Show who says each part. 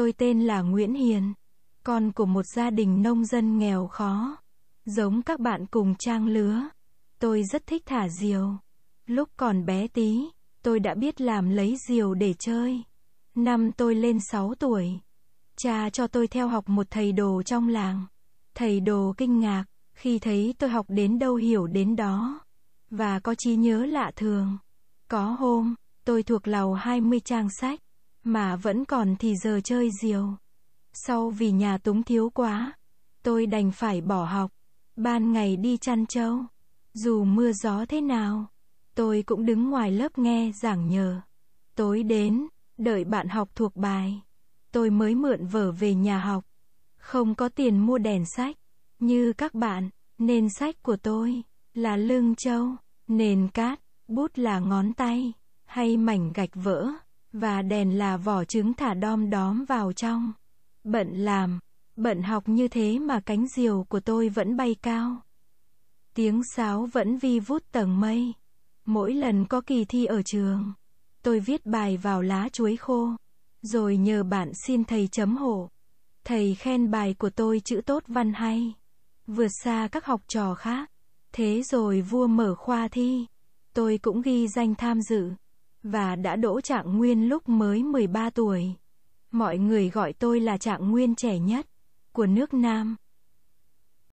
Speaker 1: Tôi tên là Nguyễn Hiền, con của một gia đình nông dân nghèo khó. Giống các bạn cùng trang lứa, tôi rất thích thả diều. Lúc còn bé tí, tôi đã biết làm lấy diều để chơi. Năm tôi lên sáu tuổi, cha cho tôi theo học một thầy đồ trong làng. Thầy đồ kinh ngạc khi thấy tôi học đến đâu hiểu đến đó và có trí nhớ lạ thường. Có hôm, tôi thuộc lầu hai mươi trang sách. Mà vẫn còn thì giờ chơi diều. Sau vì nhà túng thiếu quá, tôi đành phải bỏ học, ban ngày đi chăn trâu. Dù mưa gió thế nào, tôi cũng đứng ngoài lớp nghe giảng nhờ. Tối đến, đợi bạn học thuộc bài, tôi mới mượn vở về nhà học. Không có tiền mua đèn sách, như các bạn, nên sách của tôi là lương châu, nền cát, bút là ngón tay, hay mảnh gạch vỡ và đèn là vỏ trứng thả đom đóm vào trong. Bận làm, bận học như thế mà cánh diều của tôi vẫn bay cao. Tiếng sáo vẫn vi vút tầng mây. Mỗi lần có kỳ thi ở trường, tôi viết bài vào lá chuối khô, rồi nhờ bạn xin thầy chấm hộ. Thầy khen bài của tôi chữ tốt văn hay, vượt xa các học trò khác. Thế rồi vua mở khoa thi, tôi cũng ghi danh tham dự và đã đỗ Trạng Nguyên lúc mới 13 tuổi. Mọi người gọi tôi là Trạng Nguyên trẻ nhất của nước Nam.